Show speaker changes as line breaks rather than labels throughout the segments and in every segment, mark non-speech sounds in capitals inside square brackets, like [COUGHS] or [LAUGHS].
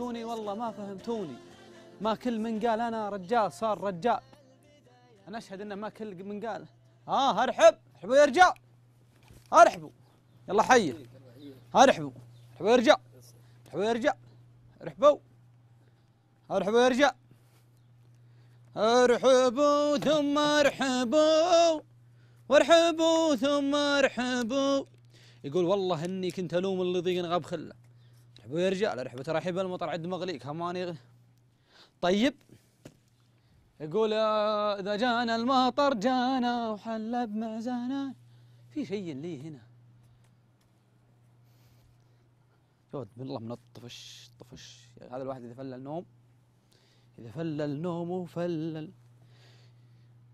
فهمتوني والله ما فهمتوني ما كل من قال أنا رجال صار رجال أنا أشهد أنه ما كل من قال ها آه أرحب أرحبوا يا رجال أرحبوا يلا حي أرحبوا أرحبوا يا رجال أرحبوا يا رجال أرحبوا أرحبوا يا رجال ارحبوا ثم ارحبوا وارحبوا ثم ارحبوا يقول والله اني كنت الوم اللي ضيق غاب خله ارحبوا يا رجال ارحبوا ترحيب حب المطر عد مغليك هماني طيب يقول اذا جانا المطر جانا وحل بمعزانا في شيء لي هنا يود بالله من الطفش طفش هذا الواحد اذا فلل نوم اذا فلل نومه فلل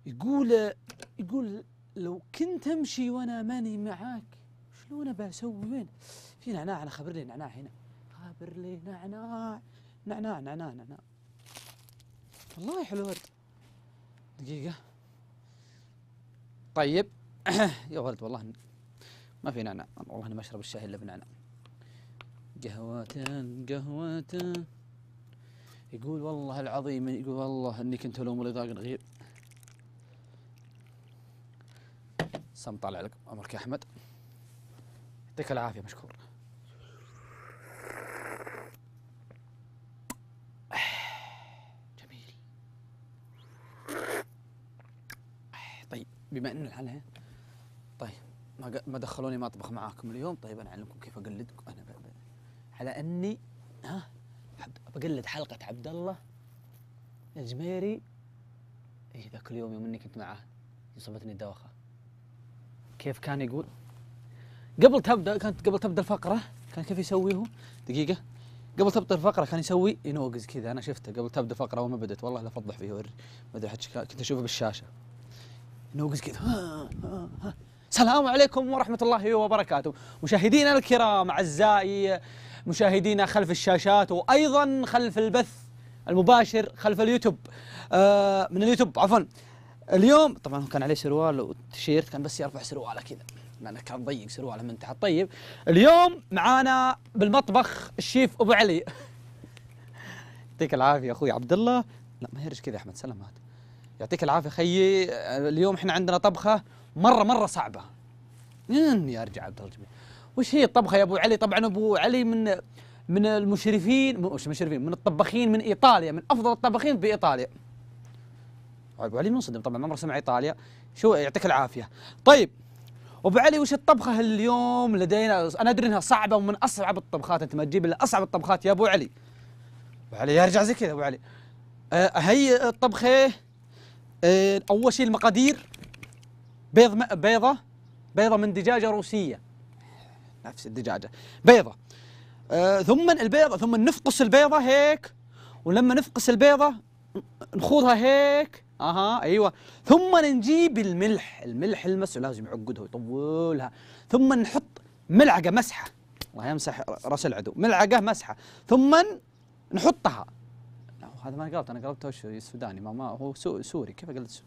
يقول يقول لو كنت امشي وانا ماني معاك شلون بسوي وين؟ في نعناع انا خبرني نعناع هنا جابر لي نعناع نعناع نعناع نعناع والله حلو ورد دقيقة طيب [COUGHS] يا ولد والله ما في نعناع والله أنا ما أشرب الشاي إلا بنعناع قهوة قهوة يقول والله العظيم يقول والله اني كنت الوم ولي ذاق غير سم طالع لك امرك يا احمد يعطيك العافيه مشكور بما انه الحلقه طيب ما ما دخلوني مطبخ معاكم اليوم طيب انا اعلمكم كيف اقلدكم انا على اني ها بقلد حلقه عبد الله الجميري اي ذاك اليوم يوم اني كنت معاه صابتني الدوخه كيف كان يقول قبل تبدا كانت قبل تبدا الفقره كان كيف يسوي هو دقيقه قبل تبدا الفقره كان يسوي ينوقز كذا انا شفته قبل تبدا الفقره وما بدت والله لا فضح فيه ما ادري كنت اشوفه بالشاشه نوقز كذا السلام عليكم ورحمة الله وبركاته مشاهدينا الكرام أعزائي مشاهدينا خلف الشاشات وأيضا خلف البث المباشر خلف اليوتيوب آه من اليوتيوب عفوا اليوم طبعا هو كان عليه سروال وتيشيرت كان بس يرفع سرواله كذا لانه كان ضيق سرواله من تحت طيب اليوم معانا بالمطبخ الشيف ابو علي يعطيك العافيه اخوي عبد الله لا ما يهرج كذا احمد سلامات يعطيك العافيه خيي اليوم احنا عندنا طبخه مره مره صعبه يا رجع عبد الله الجميل وش هي الطبخه يا ابو علي طبعا ابو علي من من المشرفين مش مشرفين من الطباخين من ايطاليا من افضل الطباخين بايطاليا ابو علي منصدم طبعا ما عمره سمع ايطاليا شو يعطيك العافيه طيب ابو علي وش الطبخه اليوم لدينا انا ادري انها صعبه ومن اصعب الطبخات انت ما تجيب الا اصعب الطبخات يا ابو علي ابو علي يرجع زي كذا ابو علي أه، هي الطبخه آه، اول شيء المقادير بيض بيضه بيضه من دجاجه روسيه نفس الدجاجه بيضه آه، ثم البيضه ثم نفقس البيضه هيك ولما نفقس البيضه نخوضها هيك اها ايوه ثم نجيب الملح الملح المسح لازم يعقدها ويطولها ثم نحط ملعقه مسحه الله يمسح راس العدو ملعقه مسحه ثم نحطها هذا ما قلت انا قلبت وش سوداني ما, ما هو سوري كيف قلت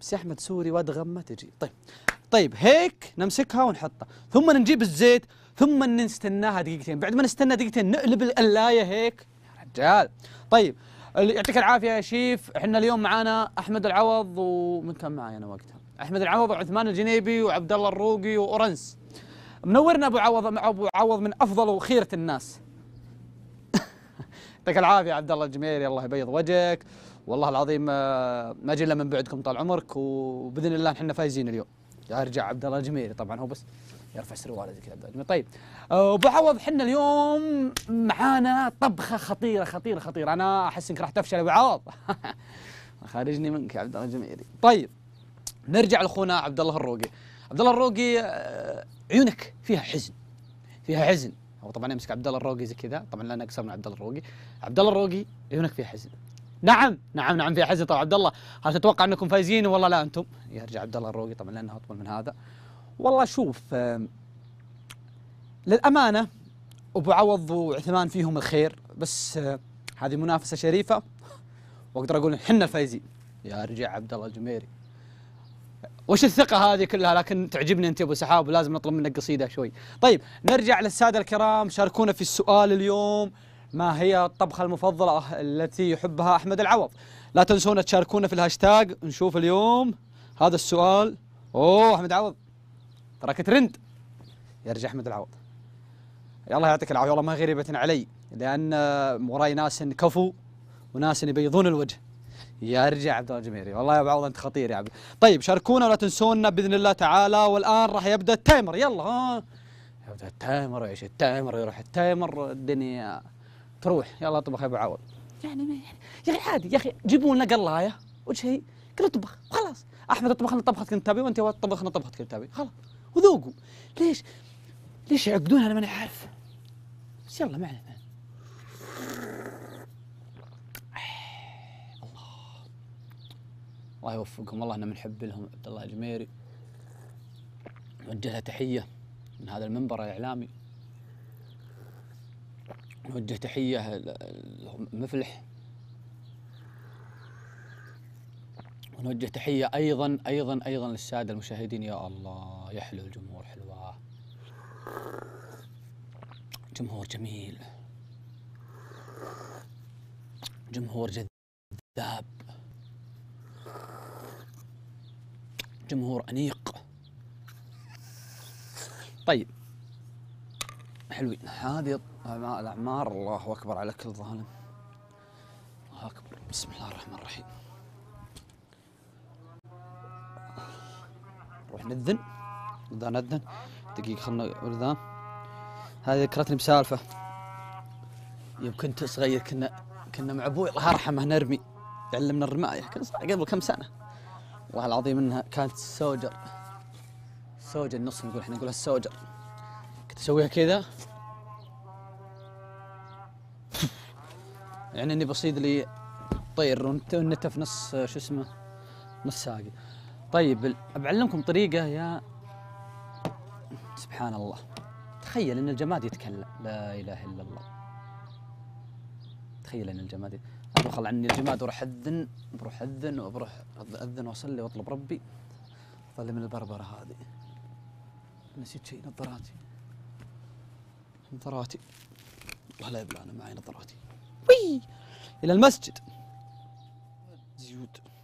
بس يا احمد سوري وادغم تجي طيب طيب هيك نمسكها ونحطها ثم نجيب الزيت ثم نستناها دقيقتين بعد ما نستنى دقيقتين نقلب القلايه هيك يا رجال طيب يعطيك العافيه يا شيف احنا اليوم معانا احمد العوض ومن كان معي انا وقتها احمد العوض وعثمان الجنيبي وعبد الله الروقي واورنس منورنا ابو عوض ابو عوض من افضل وخيره الناس يعطيك العافيه عبد الله الجميري الله يبيض وجهك والله العظيم آه، ما جينا من بعدكم طال عمرك وباذن الله احنا فايزين اليوم يرجع عبد الله الجميري طبعا هو بس يرفع سروال زي كذا طيب آه، ابو عوض احنا اليوم معانا طبخه خطيره خطيره خطيره انا احس انك راح تفشل يا ابو عوض [LAUGHS] خارجني منك يا عبد الله الجميري طيب نرجع لاخونا عبد الله الروقي عبد الله الروقي آه، عيونك فيها حزن فيها حزن هو طبعا يمسك عبد الله الروقي زي كذا طبعا لا اكثر من عبد الله الروقي عبد الله الروقي هناك فيها حزن نعم نعم نعم فيها حزن طبعا عبد الله هل تتوقع انكم فايزين والله لا انتم يرجع عبد الله الروقي طبعا لانه اطول من هذا والله شوف للامانه ابو عوض وعثمان فيهم الخير بس هذه منافسه شريفه واقدر اقول احنا الفايزين يرجع عبد الله الجميري وش الثقة هذه كلها لكن تعجبني أنت أبو سحاب ولازم نطلب منك قصيدة شوي طيب نرجع للسادة الكرام شاركونا في السؤال اليوم ما هي الطبخة المفضلة التي يحبها أحمد العوض لا تنسونا تشاركونا في الهاشتاج نشوف اليوم هذا السؤال أوه أحمد عوض تراك ترند يرجع أحمد العوض الله يعطيك العافية والله ما غريبة علي لأن وراي ناس كفو وناس يبيضون الوجه يرجع عبد الله الجميري والله يا ابو عوض انت خطير يا عبد طيب شاركونا ولا تنسونا باذن الله تعالى والان راح يبدا التايمر يلا ها يبدا التايمر ايش التايمر يروح التايمر الدنيا تروح يلا اطبخ يا ابو عوض يعني ما يعني يا اخي عادي يا اخي جيبوا لنا قلايه وشيء كل اطبخ خلاص احمد اطبخ لنا طبخه انت تبي وانت طبخ لنا طبخه كنتابي تبي خلاص وذوقوا ليش ليش يعقدون انا ماني عارف بس يلا معنا, معنا. الله يوفقهم والله احنا بنحب لهم عبد الله الجميري نوجه له تحيه من هذا المنبر الاعلامي نوجه تحيه مفلح ونوجه تحيه ايضا ايضا ايضا للساده المشاهدين يا الله يحلو الجمهور حلوه جمهور جميل جمهور جذاب جمهور أنيق طيب حلوين هذه الأعمار الله أكبر على كل ظالم الله أكبر بسم الله الرحمن الرحيم نروح نذن نذن نذن دقيقة خلنا نذن هذه ذكرتني بسالفة يوم كنت صغير كنا كنا مع ابوي الله يرحمه نرمي تعلمنا الرمايه يعني قبل كم سنه والله العظيم انها كانت سوجر سوجر النص نقول احنا نقولها السوجر كنت اسويها كذا [LAUGHS] يعني اني بصيد لي طير ونت في نص شو اسمه نص ساقي طيب بعلمكم طريقه يا سبحان الله تخيل ان الجماد يتكلم لا اله الا الله تخيل ان الجماد يتكلم. ادخل عني الجماد وروح اذن بروح اذن وبروح اذن واصلي واطلب ربي اطلع من البربره هذه نسيت شيء نظاراتي نظاراتي والله لا يبلى انا معي نظاراتي وي الى المسجد زيوت